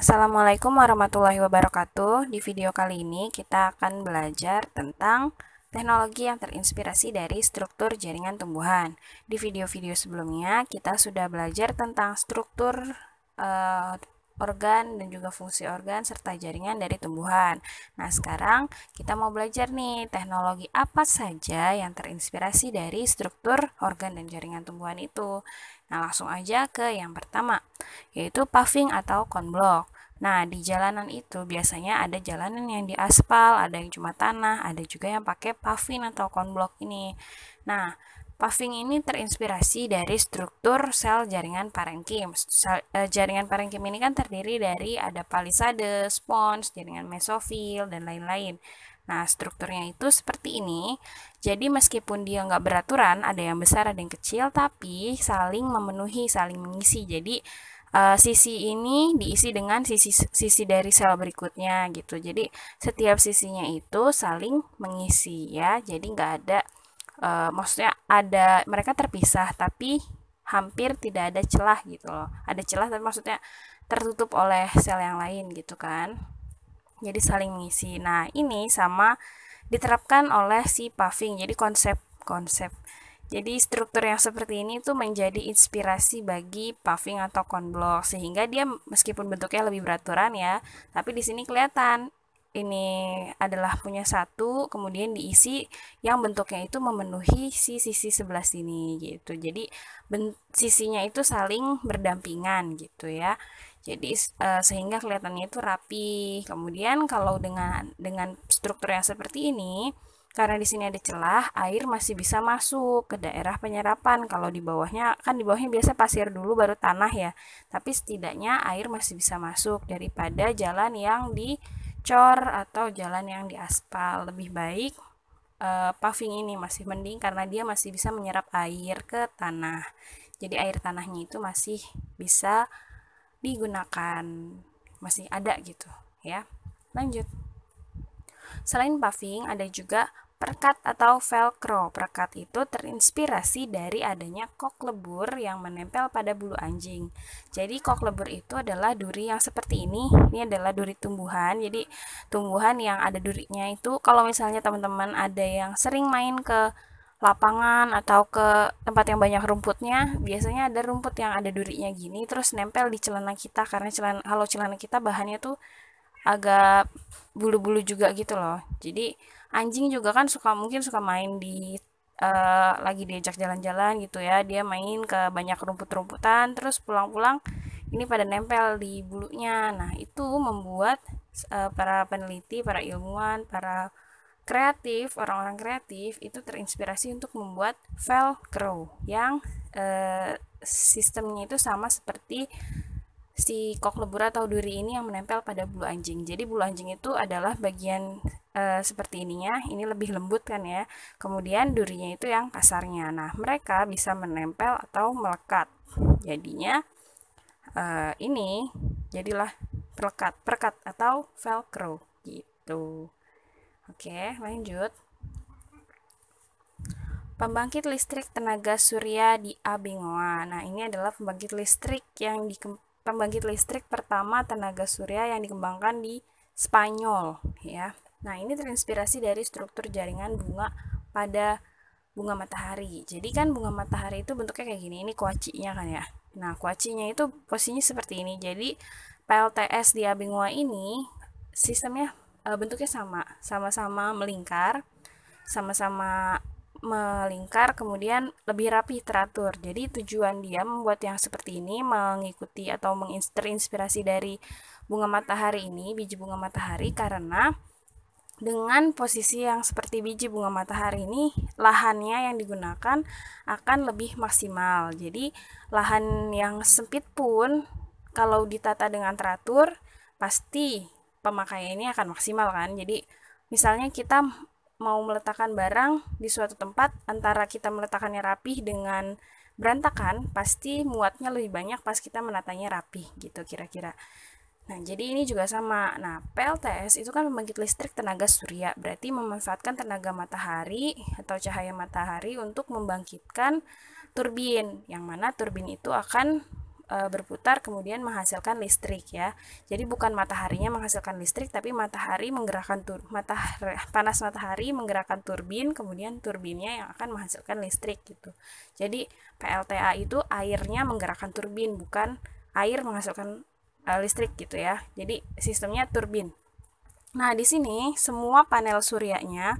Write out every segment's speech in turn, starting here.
Assalamualaikum warahmatullahi wabarakatuh. Di video kali ini kita akan belajar tentang teknologi yang terinspirasi dari struktur jaringan tumbuhan. Di video-video sebelumnya kita sudah belajar tentang struktur uh, organ dan juga fungsi organ serta jaringan dari tumbuhan. Nah, sekarang kita mau belajar nih teknologi apa saja yang terinspirasi dari struktur organ dan jaringan tumbuhan itu. Nah, langsung aja ke yang pertama, yaitu paving atau konblok. Nah, di jalanan itu biasanya ada jalanan yang diaspal, ada yang cuma tanah, ada juga yang pakai paving atau konblok ini. Nah, Puffing ini terinspirasi dari struktur sel jaringan parenkim. Eh, jaringan parenkim ini kan terdiri dari ada palisade, spons, jaringan mesofil, dan lain-lain. Nah, strukturnya itu seperti ini. Jadi, meskipun dia nggak beraturan, ada yang besar, ada yang kecil, tapi saling memenuhi, saling mengisi. Jadi, uh, sisi ini diisi dengan sisi sisi dari sel berikutnya gitu jadi setiap sisinya itu saling mengisi ya jadi nggak ada uh, maksudnya ada mereka terpisah tapi hampir tidak ada celah gitu loh ada celah tapi maksudnya tertutup oleh sel yang lain gitu kan jadi saling mengisi nah ini sama diterapkan oleh si puffing jadi konsep konsep jadi struktur yang seperti ini tuh menjadi inspirasi bagi puffing atau conblock sehingga dia meskipun bentuknya lebih beraturan ya, tapi di sini kelihatan ini adalah punya satu kemudian diisi yang bentuknya itu memenuhi si sisi sebelah sini gitu jadi ben sisinya itu saling berdampingan gitu ya jadi e, sehingga kelihatannya itu rapi kemudian kalau dengan dengan struktur yang seperti ini karena di sini ada celah air masih bisa masuk ke daerah penyerapan kalau di bawahnya kan di bawahnya biasa pasir dulu baru tanah ya tapi setidaknya air masih bisa masuk daripada jalan yang di cor atau jalan yang diaspal lebih baik uh, paving ini masih mending karena dia masih bisa menyerap air ke tanah jadi air tanahnya itu masih bisa digunakan masih ada gitu ya lanjut selain paving ada juga Perkat atau velcro. Perkat itu terinspirasi dari adanya kok lebur yang menempel pada bulu anjing. Jadi kok lebur itu adalah duri yang seperti ini. Ini adalah duri tumbuhan. Jadi tumbuhan yang ada durinya itu kalau misalnya teman-teman ada yang sering main ke lapangan atau ke tempat yang banyak rumputnya biasanya ada rumput yang ada durinya gini terus nempel di celana kita karena celana kalau celana kita bahannya tuh agak bulu-bulu juga gitu loh jadi anjing juga kan suka mungkin suka main di uh, lagi diajak jalan-jalan gitu ya dia main ke banyak rumput-rumputan terus pulang-pulang ini pada nempel di bulunya nah itu membuat uh, para peneliti para ilmuwan para kreatif, orang-orang kreatif itu terinspirasi untuk membuat Velcro yang uh, sistemnya itu sama seperti si kok lebur atau duri ini yang menempel pada bulu anjing. Jadi bulu anjing itu adalah bagian e, seperti ininya, ini lebih lembut kan ya. Kemudian durinya itu yang kasarnya. Nah, mereka bisa menempel atau melekat. Jadinya e, ini jadilah perlekat, perkat atau velcro gitu. Oke, lanjut. Pembangkit listrik tenaga surya di Abingoa. Nah, ini adalah pembangkit listrik yang di pembangkit listrik pertama tenaga surya yang dikembangkan di Spanyol ya Nah, ini terinspirasi dari struktur jaringan bunga pada bunga matahari. Jadi kan bunga matahari itu bentuknya kayak gini, ini kuacinya kan ya. Nah, kuacinya itu posisinya seperti ini. Jadi PLTS di Abingua ini sistemnya e, bentuknya sama, sama-sama melingkar, sama-sama melingkar kemudian lebih rapi teratur. Jadi tujuan dia membuat yang seperti ini mengikuti atau menginspirasi dari bunga matahari ini, biji bunga matahari karena dengan posisi yang seperti biji bunga matahari ini, lahannya yang digunakan akan lebih maksimal. Jadi, lahan yang sempit pun kalau ditata dengan teratur, pasti pemakaian ini akan maksimal kan. Jadi, misalnya kita mau meletakkan barang di suatu tempat, antara kita meletakkannya rapih dengan berantakan, pasti muatnya lebih banyak pas kita menatanya rapih gitu kira-kira. Nah, jadi ini juga sama. Nah, PLTS itu kan pembangkit listrik tenaga surya, berarti memanfaatkan tenaga matahari atau cahaya matahari untuk membangkitkan turbin, yang mana turbin itu akan e, berputar kemudian menghasilkan listrik ya. Jadi bukan mataharinya menghasilkan listrik, tapi matahari menggerakkan tur matahari, panas matahari menggerakkan turbin, kemudian turbinnya yang akan menghasilkan listrik gitu. Jadi PLTA itu airnya menggerakkan turbin, bukan air menghasilkan Eh, listrik gitu ya. Jadi sistemnya turbin. Nah, di sini semua panel suryanya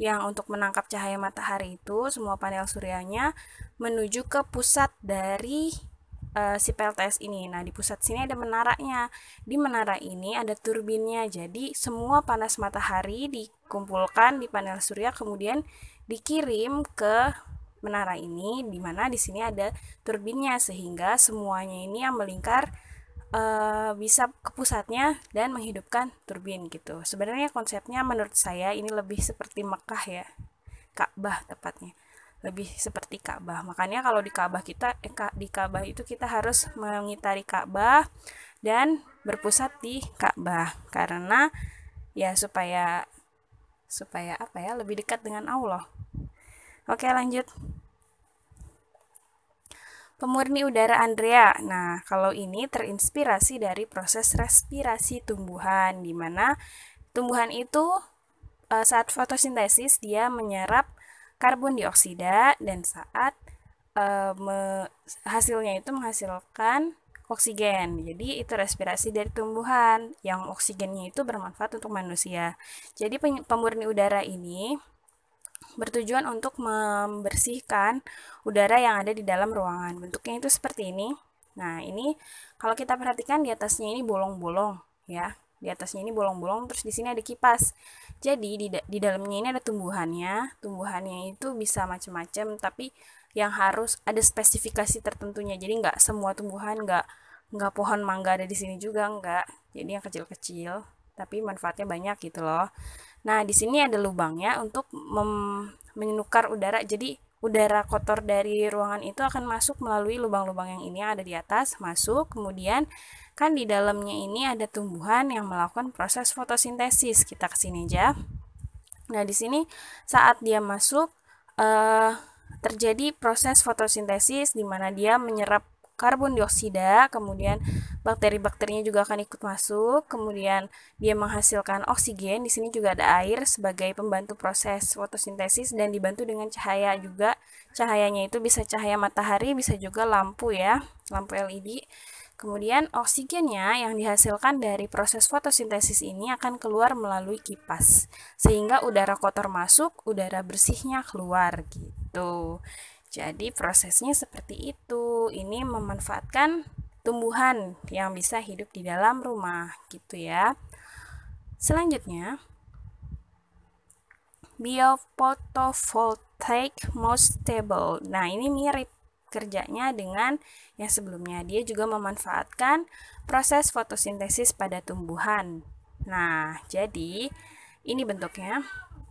yang untuk menangkap cahaya matahari itu semua panel suryanya menuju ke pusat dari uh, si PLTS ini. Nah, di pusat sini ada menaranya. Di menara ini ada turbinnya. Jadi, semua panas matahari dikumpulkan di panel surya kemudian dikirim ke menara ini di mana di sini ada turbinnya sehingga semuanya ini yang melingkar Eh, bisa ke pusatnya dan menghidupkan turbin gitu. Sebenarnya konsepnya menurut saya ini lebih seperti Mekah ya. Ka'bah tepatnya. Lebih seperti Ka'bah. Makanya kalau di Ka'bah kita eh, di Ka'bah itu kita harus mengitari Ka'bah dan berpusat di Ka'bah karena ya supaya supaya apa ya lebih dekat dengan Allah. Oke, lanjut. Pemurni udara Andrea. Nah, kalau ini terinspirasi dari proses respirasi tumbuhan di mana tumbuhan itu eh, saat fotosintesis dia menyerap karbon dioksida dan saat eh, hasilnya itu menghasilkan oksigen. Jadi itu respirasi dari tumbuhan yang oksigennya itu bermanfaat untuk manusia. Jadi pemurni udara ini bertujuan untuk membersihkan udara yang ada di dalam ruangan. Bentuknya itu seperti ini. Nah, ini kalau kita perhatikan di atasnya ini bolong-bolong ya. Di atasnya ini bolong-bolong terus di sini ada kipas. Jadi di da di dalamnya ini ada tumbuhannya. Tumbuhannya itu bisa macam-macam tapi yang harus ada spesifikasi tertentunya. Jadi nggak semua tumbuhan, nggak nggak pohon mangga ada di sini juga nggak. Jadi yang kecil-kecil tapi manfaatnya banyak gitu loh. Nah, di sini ada lubangnya untuk menukar udara. Jadi, udara kotor dari ruangan itu akan masuk melalui lubang-lubang yang ini yang ada di atas, masuk. Kemudian, kan di dalamnya ini ada tumbuhan yang melakukan proses fotosintesis. Kita ke sini aja. Nah, di sini saat dia masuk eh, terjadi proses fotosintesis di mana dia menyerap karbon dioksida, kemudian bakteri-bakterinya juga akan ikut masuk, kemudian dia menghasilkan oksigen. Di sini juga ada air sebagai pembantu proses fotosintesis dan dibantu dengan cahaya juga. Cahayanya itu bisa cahaya matahari, bisa juga lampu ya, lampu LED. Kemudian oksigennya yang dihasilkan dari proses fotosintesis ini akan keluar melalui kipas, sehingga udara kotor masuk, udara bersihnya keluar gitu. Jadi prosesnya seperti itu. Ini memanfaatkan tumbuhan yang bisa hidup di dalam rumah gitu ya. Selanjutnya biopotovoltaic most stable. Nah, ini mirip kerjanya dengan yang sebelumnya. Dia juga memanfaatkan proses fotosintesis pada tumbuhan. Nah, jadi ini bentuknya.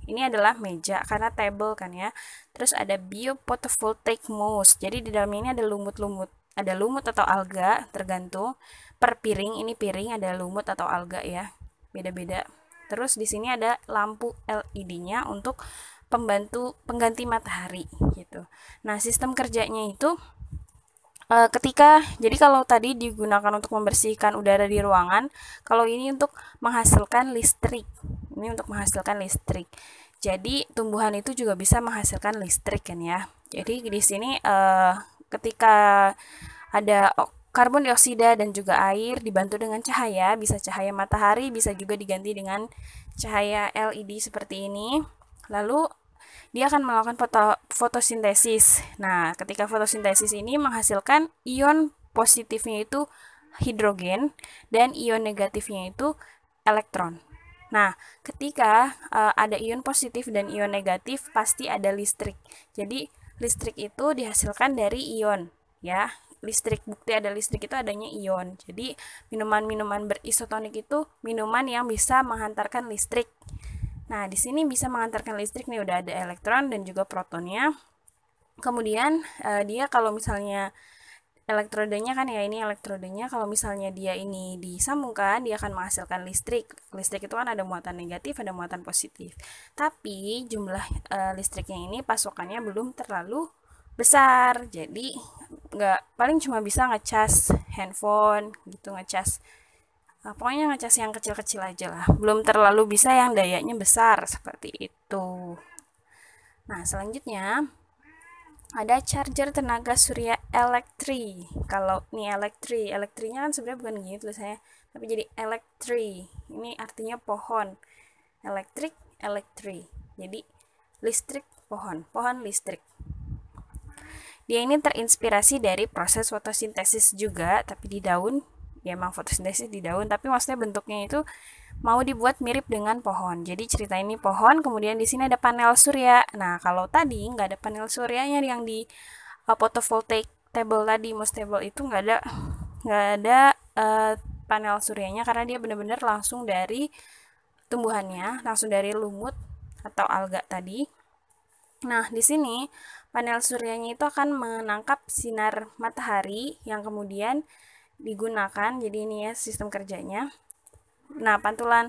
Ini adalah meja karena table kan ya. Terus ada biopotovoltaic moss. Jadi di dalamnya ini ada lumut-lumut. Ada lumut atau alga tergantung per piring. Ini piring ada lumut atau alga ya. Beda-beda. Terus di sini ada lampu LED-nya untuk pembantu pengganti matahari gitu. Nah, sistem kerjanya itu eh, ketika jadi kalau tadi digunakan untuk membersihkan udara di ruangan, kalau ini untuk menghasilkan listrik. Ini untuk menghasilkan listrik. Jadi tumbuhan itu juga bisa menghasilkan listrik kan ya. Jadi di sini uh, ketika ada karbon dioksida dan juga air dibantu dengan cahaya, bisa cahaya matahari, bisa juga diganti dengan cahaya LED seperti ini. Lalu dia akan melakukan foto fotosintesis. Nah, ketika fotosintesis ini menghasilkan ion positifnya itu hidrogen dan ion negatifnya itu elektron. Nah, ketika uh, ada ion positif dan ion negatif, pasti ada listrik. Jadi, listrik itu dihasilkan dari ion, ya. Listrik bukti ada listrik itu adanya ion. Jadi, minuman-minuman berisotonik itu minuman yang bisa menghantarkan listrik. Nah, di sini bisa menghantarkan listrik nih udah ada elektron dan juga protonnya. Kemudian uh, dia kalau misalnya elektrodenya kan ya ini elektrodenya kalau misalnya dia ini disambungkan dia akan menghasilkan listrik listrik itu kan ada muatan negatif ada muatan positif tapi jumlah e, listriknya ini pasokannya belum terlalu besar jadi nggak paling cuma bisa ngecas handphone gitu ngecas nah, pokoknya ngecas yang kecil-kecil aja lah belum terlalu bisa yang dayanya besar seperti itu nah selanjutnya ada charger tenaga surya elektri kalau ini elektri elektrinya kan sebenarnya bukan gini tulisannya tapi jadi elektri ini artinya pohon elektrik elektri jadi listrik pohon pohon listrik dia ini terinspirasi dari proses fotosintesis juga tapi di daun ya emang fotosintesis di daun tapi maksudnya bentuknya itu mau dibuat mirip dengan pohon. Jadi cerita ini pohon, kemudian di sini ada panel surya. Nah, kalau tadi nggak ada panel suryanya yang di uh, photovoltaic table tadi, most table itu nggak ada nggak ada uh, panel suryanya karena dia benar-benar langsung dari tumbuhannya, langsung dari lumut atau alga tadi. Nah, di sini panel suryanya itu akan menangkap sinar matahari yang kemudian digunakan. Jadi ini ya sistem kerjanya. Nah, pantulan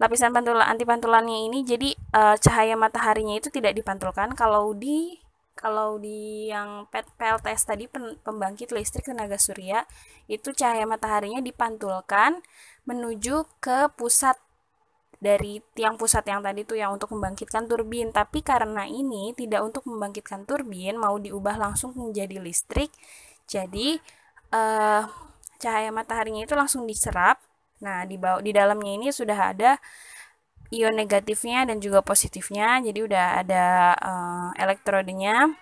lapisan pantulan anti pantulannya ini jadi uh, cahaya mataharinya itu tidak dipantulkan kalau di kalau di yang PLTS tadi pembangkit listrik tenaga surya itu cahaya mataharinya dipantulkan menuju ke pusat dari tiang pusat yang tadi itu yang untuk membangkitkan turbin tapi karena ini tidak untuk membangkitkan turbin mau diubah langsung menjadi listrik jadi uh, cahaya mataharinya itu langsung diserap Nah, di bawah di dalamnya ini sudah ada ion negatifnya dan juga positifnya. Jadi udah ada uh, eh, elektrodenya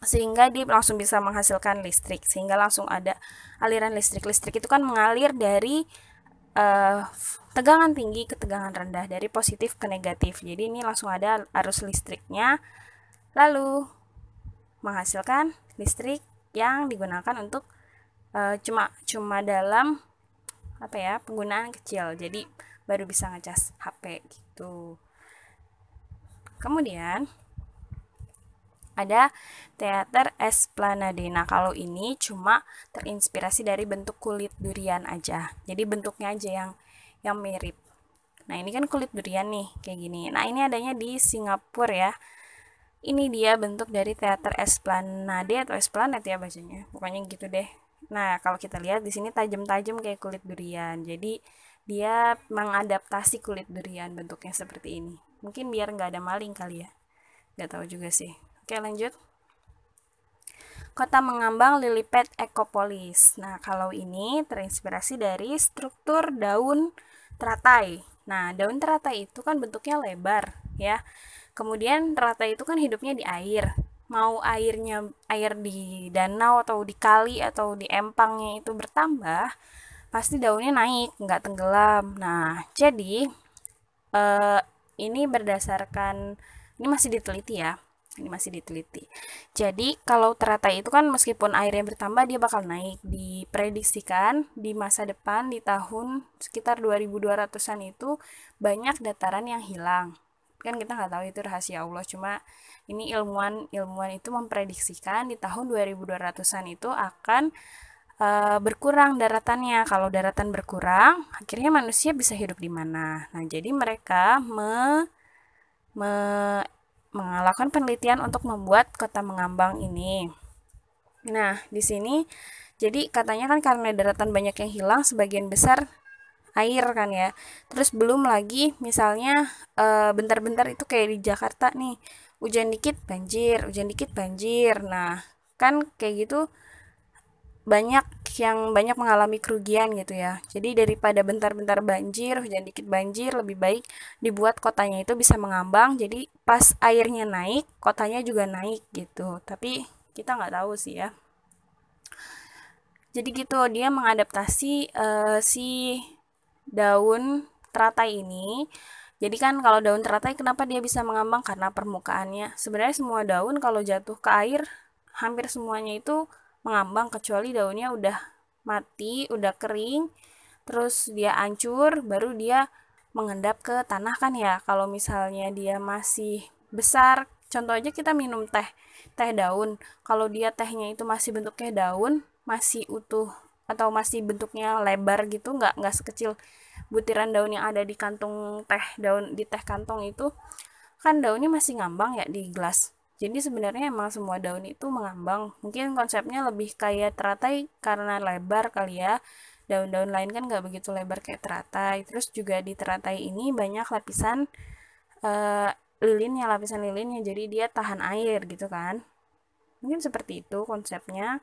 sehingga dia langsung bisa menghasilkan listrik sehingga langsung ada aliran listrik listrik itu kan mengalir dari uh, tegangan tinggi ke tegangan rendah dari positif ke negatif jadi ini langsung ada arus listriknya lalu menghasilkan listrik yang digunakan untuk uh, cuma cuma dalam apa ya penggunaan kecil jadi baru bisa ngecas HP gitu kemudian ada teater Esplanade. Nah, kalau ini cuma terinspirasi dari bentuk kulit durian aja. Jadi bentuknya aja yang yang mirip. Nah, ini kan kulit durian nih kayak gini. Nah, ini adanya di Singapura ya. Ini dia bentuk dari teater Esplanade atau Esplanade ya bacanya. Pokoknya gitu deh. Nah, kalau kita lihat di sini tajam-tajam kayak kulit durian. Jadi dia mengadaptasi kulit durian bentuknya seperti ini. Mungkin biar nggak ada maling kali ya. Nggak tahu juga sih. Oke, lanjut. Kota mengambang lilipet ekopolis. Nah, kalau ini terinspirasi dari struktur daun teratai. Nah, daun teratai itu kan bentuknya lebar, ya. Kemudian teratai itu kan hidupnya di air mau airnya air di danau atau di kali atau di empangnya itu bertambah pasti daunnya naik nggak tenggelam nah jadi eh, ini berdasarkan ini masih diteliti ya ini masih diteliti jadi kalau teratai itu kan meskipun airnya bertambah dia bakal naik diprediksikan di masa depan di tahun sekitar 2200an itu banyak dataran yang hilang kan kita nggak tahu itu rahasia Allah cuma ini ilmuwan ilmuwan itu memprediksikan di tahun 2200-an itu akan e, berkurang daratannya kalau daratan berkurang akhirnya manusia bisa hidup di mana nah jadi mereka me, me mengalakan penelitian untuk membuat kota mengambang ini nah di sini jadi katanya kan karena daratan banyak yang hilang sebagian besar air kan ya terus belum lagi misalnya eh, bentar-bentar itu kayak di Jakarta nih hujan dikit banjir hujan dikit banjir nah kan kayak gitu banyak yang banyak mengalami kerugian gitu ya jadi daripada bentar-bentar banjir hujan dikit banjir lebih baik dibuat kotanya itu bisa mengambang jadi pas airnya naik kotanya juga naik gitu tapi kita nggak tahu sih ya jadi gitu dia mengadaptasi uh, si daun teratai ini. Jadi kan kalau daun teratai kenapa dia bisa mengambang karena permukaannya. Sebenarnya semua daun kalau jatuh ke air hampir semuanya itu mengambang kecuali daunnya udah mati, udah kering, terus dia hancur, baru dia mengendap ke tanah kan ya. Kalau misalnya dia masih besar, contoh aja kita minum teh, teh daun. Kalau dia tehnya itu masih bentuknya daun, masih utuh atau masih bentuknya lebar gitu, nggak nggak sekecil butiran daun yang ada di kantong teh daun di teh kantong itu kan daunnya masih ngambang ya di gelas jadi sebenarnya emang semua daun itu mengambang mungkin konsepnya lebih kayak teratai karena lebar kali ya daun-daun lain kan nggak begitu lebar kayak teratai terus juga di teratai ini banyak lapisan uh, eh, lilinnya lapisan lilinnya jadi dia tahan air gitu kan mungkin seperti itu konsepnya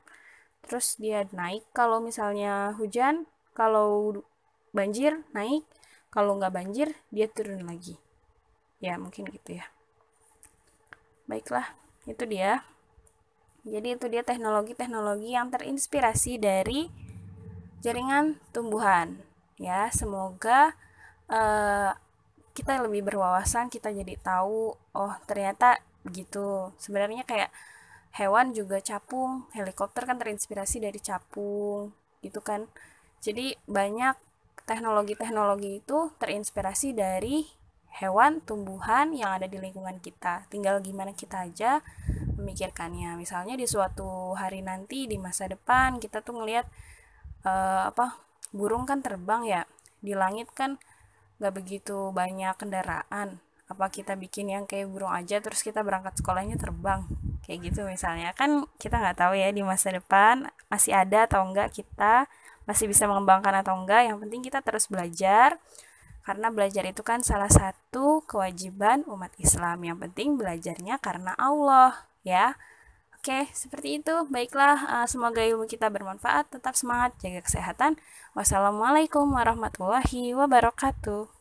terus dia naik kalau misalnya hujan kalau banjir naik kalau nggak banjir dia turun lagi ya mungkin gitu ya baiklah itu dia jadi itu dia teknologi-teknologi yang terinspirasi dari jaringan tumbuhan ya semoga uh, kita lebih berwawasan kita jadi tahu oh ternyata gitu sebenarnya kayak hewan juga capung helikopter kan terinspirasi dari capung gitu kan jadi banyak teknologi-teknologi itu terinspirasi dari hewan, tumbuhan yang ada di lingkungan kita. Tinggal gimana kita aja memikirkannya. Misalnya di suatu hari nanti di masa depan kita tuh ngelihat uh, apa burung kan terbang ya di langit kan nggak begitu banyak kendaraan. Apa kita bikin yang kayak burung aja terus kita berangkat sekolahnya terbang kayak gitu misalnya kan kita nggak tahu ya di masa depan masih ada atau enggak kita masih bisa mengembangkan atau enggak yang penting kita terus belajar karena belajar itu kan salah satu kewajiban umat Islam yang penting belajarnya karena Allah ya Oke, seperti itu. Baiklah, eh, semoga ilmu kita bermanfaat. Tetap semangat, jaga kesehatan. Wassalamualaikum warahmatullahi wabarakatuh.